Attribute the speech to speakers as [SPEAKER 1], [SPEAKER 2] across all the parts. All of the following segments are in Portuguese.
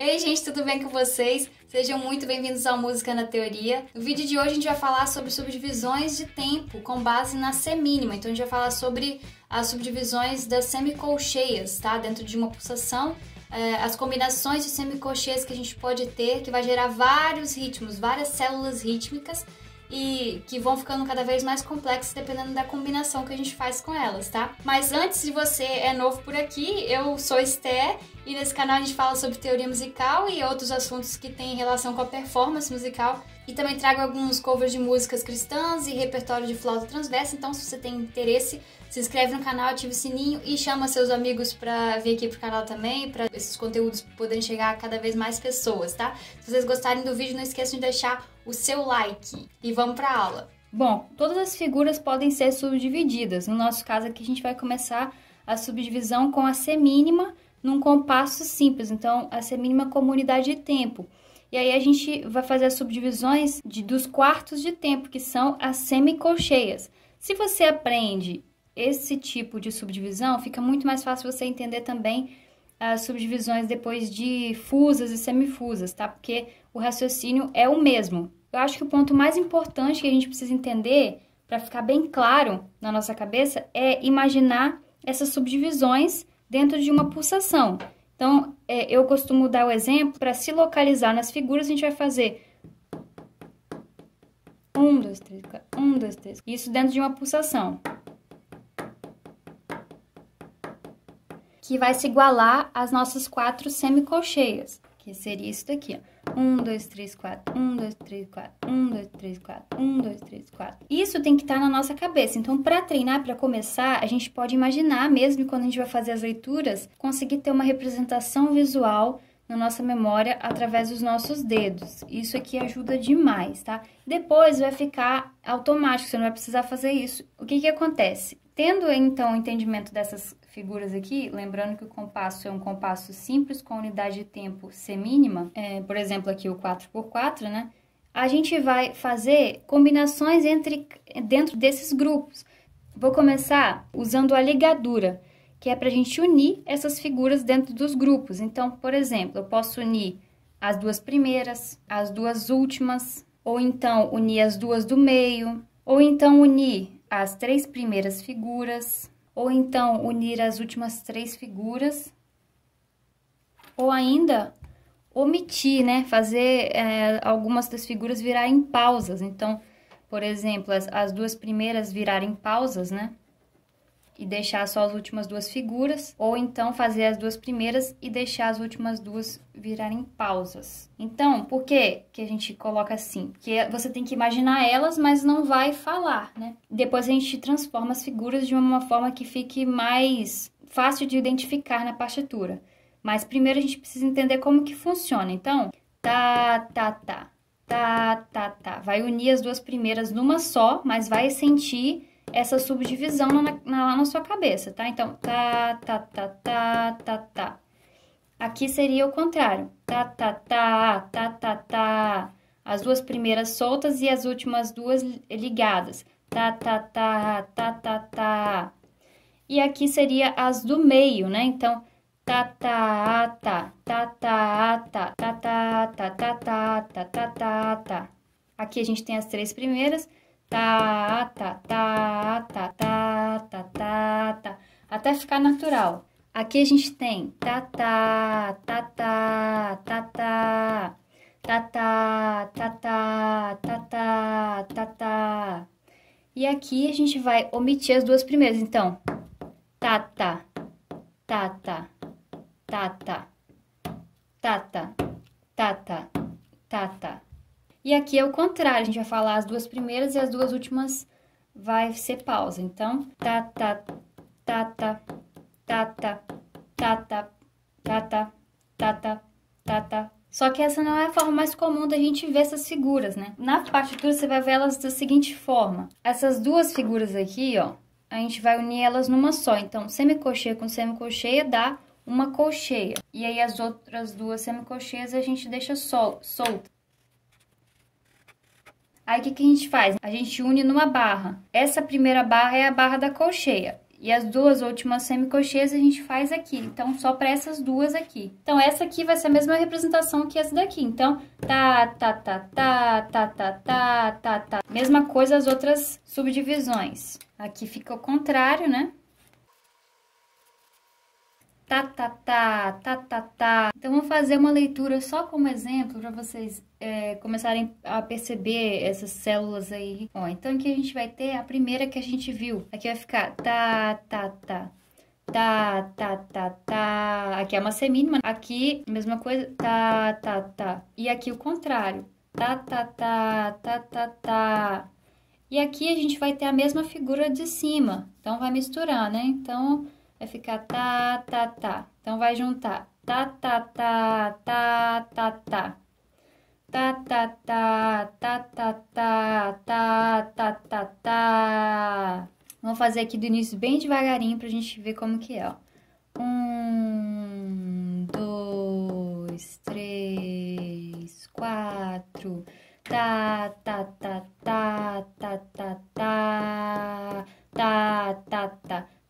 [SPEAKER 1] Ei, gente, tudo bem com vocês? Sejam muito bem-vindos ao Música na Teoria. No vídeo de hoje a gente vai falar sobre subdivisões de tempo com base na semínima. Então a gente vai falar sobre as subdivisões das semicolcheias, tá? Dentro de uma pulsação, é, as combinações de semicolcheias que a gente pode ter, que vai gerar vários ritmos, várias células rítmicas e que vão ficando cada vez mais complexas dependendo da combinação que a gente faz com elas, tá? Mas antes de você é novo por aqui, eu sou Esté e nesse canal a gente fala sobre teoria musical e outros assuntos que têm relação com a performance musical e também trago alguns covers de músicas cristãs e repertório de flauta transversa, então se você tem interesse, se inscreve no canal, ativa o sininho e chama seus amigos pra vir aqui pro canal também, pra esses conteúdos poderem chegar a cada vez mais pessoas, tá? Se vocês gostarem do vídeo, não esqueçam de deixar o seu like. E vamos pra aula! Bom, todas as figuras podem ser subdivididas. No nosso caso aqui, a gente vai começar a subdivisão com a semínima num compasso simples. Então, a semínima é como unidade de tempo. E aí, a gente vai fazer as subdivisões de, dos quartos de tempo, que são as semicolcheias. Se você aprende esse tipo de subdivisão, fica muito mais fácil você entender também as subdivisões depois de fusas e semifusas, tá? Porque o raciocínio é o mesmo. Eu acho que o ponto mais importante que a gente precisa entender, para ficar bem claro na nossa cabeça, é imaginar essas subdivisões dentro de uma pulsação. Então, é, eu costumo dar o exemplo, para se localizar nas figuras, a gente vai fazer 1, 2, 3, 4, 1, 2, 3, isso dentro de uma pulsação. que vai se igualar às nossas quatro semicolcheias, que seria isso daqui, ó. 1, 2, 3, 4, 1, 2, 3, 4, 1, 2, 3, 4, 1, 2, 3, 4. Isso tem que estar tá na nossa cabeça. Então, para treinar, para começar, a gente pode imaginar, mesmo quando a gente vai fazer as leituras, conseguir ter uma representação visual na nossa memória através dos nossos dedos. Isso aqui ajuda demais, tá? Depois vai ficar automático, você não vai precisar fazer isso. O que que acontece? Tendo então o entendimento dessas figuras aqui, lembrando que o compasso é um compasso simples com unidade de tempo semínima, é, por exemplo, aqui o 4x4, né? A gente vai fazer combinações entre, dentro desses grupos. Vou começar usando a ligadura, que é para a gente unir essas figuras dentro dos grupos. Então, por exemplo, eu posso unir as duas primeiras, as duas últimas, ou então unir as duas do meio, ou então unir as três primeiras figuras, ou então unir as últimas três figuras, ou ainda omitir, né? Fazer é, algumas das figuras virarem pausas. Então, por exemplo, as, as duas primeiras virarem pausas, né? e deixar só as últimas duas figuras, ou então fazer as duas primeiras e deixar as últimas duas virarem pausas. Então, por que que a gente coloca assim? Porque você tem que imaginar elas, mas não vai falar, né? Depois a gente transforma as figuras de uma forma que fique mais fácil de identificar na partitura. Mas primeiro a gente precisa entender como que funciona. Então, tá, tá, tá, tá, tá, tá. Vai unir as duas primeiras numa só, mas vai sentir essa subdivisão na, na, lá na sua cabeça, tá? Então, tá, tá, tá, tá, tá, tá. Aqui seria o contrário. Tá, tá, tá, tá, tá, tá. As duas primeiras soltas e as últimas duas ligadas. Tá, tá, tá, tá, tá, tá. E aqui seria as do meio, né? Então, tá, tá, tá, tá, tá, tá, tá, tá, tá, tá, tá, tá, tá, tá. Aqui a gente tem as três primeiras tá, tá, tá, tá, tá, tá, tá, tá, até ficar natural. Aqui a gente tem tá, tá, tá, tá, tá, tá, tá, tá, tá, tá, tá, tá, E aqui a gente vai omitir as duas primeiras, então, tá, tá, tá, tá, tá, tá, tá, tá, tá, tá, tá, tá. E aqui é o contrário, a gente vai falar as duas primeiras e as duas últimas vai ser pausa. Então, tá, tá, tá, tá, tá, tá, tá, tá, tá, tá, tá, tá, tá, tá. Só que essa não é a forma mais comum da gente ver essas figuras, né? Na partitura, você vai ver elas da seguinte forma. Essas duas figuras aqui, ó, a gente vai unir elas numa só. Então, semicolcheia com semicolcheia dá uma colcheia. E aí, as outras duas semicolcheias a gente deixa sol solta. Aí o que, que a gente faz? A gente une numa barra. Essa primeira barra é a barra da colcheia. E as duas últimas semicolcheias a gente faz aqui, então só para essas duas aqui. Então essa aqui vai ser a mesma representação que essa daqui. Então tá tá tá tá tá tá tá tá tá. Mesma coisa as outras subdivisões. Aqui fica o contrário, né? tá, tá, tá, tá, tá, tá. Então, vou fazer uma leitura só como exemplo para vocês é, começarem a perceber essas células aí. Ó, então aqui a gente vai ter a primeira que a gente viu. Aqui vai ficar tá, tá, tá. Tá, tá, tá, tá. Aqui é uma semínima. Aqui, mesma coisa. Tá, tá, tá. E aqui o contrário. Tá, tá, tá, tá, tá, tá. E aqui a gente vai ter a mesma figura de cima. Então, vai misturar, né? Então, vai ficar tá, tá, tá. Então, vai juntar tá, tá, tá, tá, tá, tá. Tá, tá, tá, tá, tá, tá, tá, tá, tá, tá. Vamos fazer aqui do início bem devagarinho pra gente ver como que é, ó. Um, dois, três, quatro. Tá, tá, tá, tá, tá, tá, tá. Tá, tá, tá.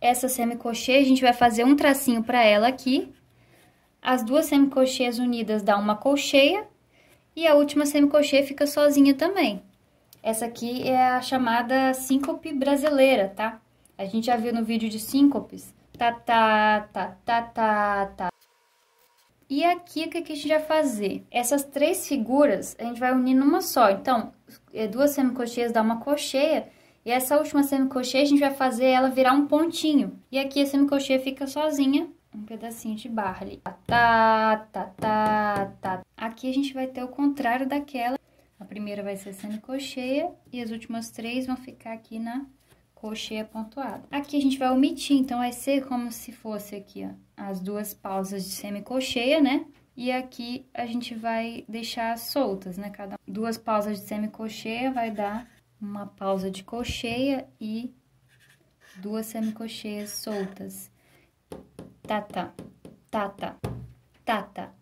[SPEAKER 1] essa semicolcheia, a gente vai fazer um tracinho para ela aqui. As duas semicolcheias unidas dá uma colcheia e a última semicolcheia fica sozinha também. Essa aqui é a chamada síncope brasileira, tá? A gente já viu no vídeo de síncopes. Tá, tá, tá, tá, tá, tá. E aqui, o que a gente vai fazer? Essas três figuras, a gente vai unir numa só. Então, é, duas semicolcheias dá uma colcheia e essa última semicolcheia a gente vai fazer ela virar um pontinho. E aqui a semicolcheia fica sozinha, um pedacinho de barley. Tá, tá, tá, tá, tá. Aqui a gente vai ter o contrário daquela. A primeira vai ser semicolcheia e as últimas três vão ficar aqui na colcheia pontuada. Aqui a gente vai omitir, então vai ser como se fosse aqui, ó, as duas pausas de semicolcheia, né? E aqui a gente vai deixar soltas, né? Cada duas pausas de semicolcheia vai dar uma pausa de cocheia e duas semicocheias soltas. Tata, tata, tata,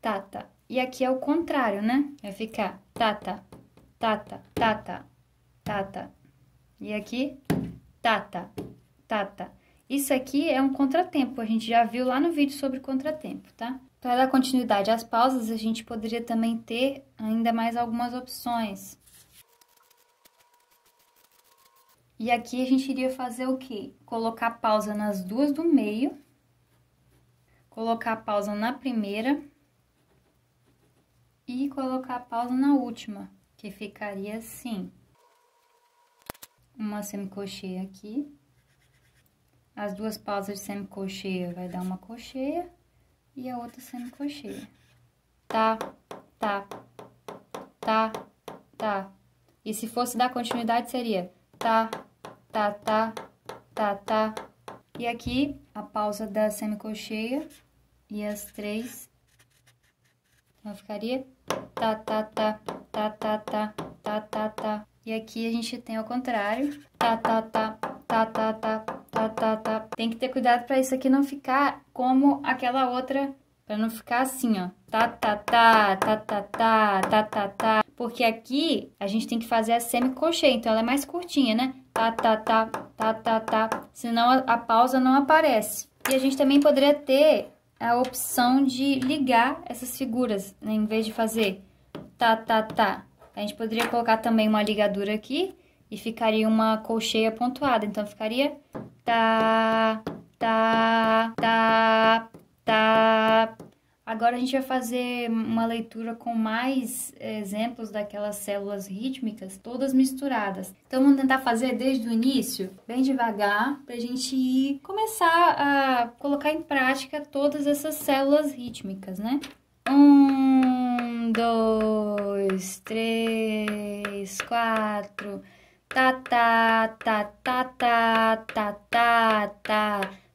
[SPEAKER 1] tata. E aqui é o contrário, né? É ficar tata, tata, tata, tata. E aqui, tata, tata. Isso aqui é um contratempo, a gente já viu lá no vídeo sobre contratempo, tá? Para dar continuidade às pausas, a gente poderia também ter ainda mais algumas opções. E aqui a gente iria fazer o quê? Colocar pausa nas duas do meio, colocar pausa na primeira e colocar pausa na última, que ficaria assim. Uma semicocheia aqui, as duas pausas de semicocheia vai dar uma cocheia e a outra semicocheia. Tá, tá, tá, tá. E se fosse dar continuidade seria tá, tá, tá, tá, tá. E aqui, a pausa da semicolcheia e as três. Então, ficaria tá, tá, tá, tá, tá, tá, tá, tá, tá. E aqui a gente tem ao contrário, tá, tá, tá, tá, tá, tá, tá, tá, tá. Tem que ter cuidado para isso aqui não ficar como aquela outra, para não ficar assim, ó. Tá, tá, tá, tá, tá, tá, tá, tá, tá. Porque aqui a gente tem que fazer a semicolcheia, então ela é mais curtinha, né? tá, tá, tá, tá, tá, tá, senão a, a pausa não aparece. E a gente também poderia ter a opção de ligar essas figuras, né? em vez de fazer tá, tá, tá. A gente poderia colocar também uma ligadura aqui e ficaria uma colcheia pontuada, então ficaria tá, tá, tá, tá, Agora a gente vai fazer uma leitura com mais exemplos daquelas células rítmicas, todas misturadas. Então vamos tentar fazer desde o início, bem devagar, para a gente começar a colocar em prática todas essas células rítmicas, né? Um, dois, três, quatro. ta, tá, ta, tá, ta, tá, ta, ta, ta, ta. ta.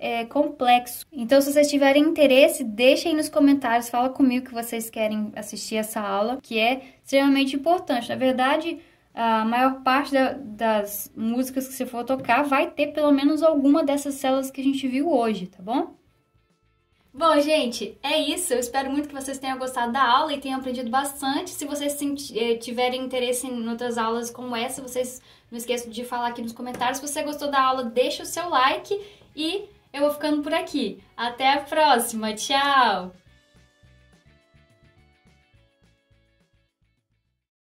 [SPEAKER 1] é, complexo. Então, se vocês tiverem interesse, deixem aí nos comentários, fala comigo que vocês querem assistir essa aula, que é extremamente importante. Na verdade, a maior parte da, das músicas que você for tocar vai ter pelo menos alguma dessas células que a gente viu hoje, tá bom? Bom, gente, é isso. Eu espero muito que vocês tenham gostado da aula e tenham aprendido bastante. Se vocês eh, tiverem interesse em outras aulas como essa, vocês não esqueçam de falar aqui nos comentários. Se você gostou da aula, deixa o seu like e eu vou ficando por aqui. Até a próxima. Tchau!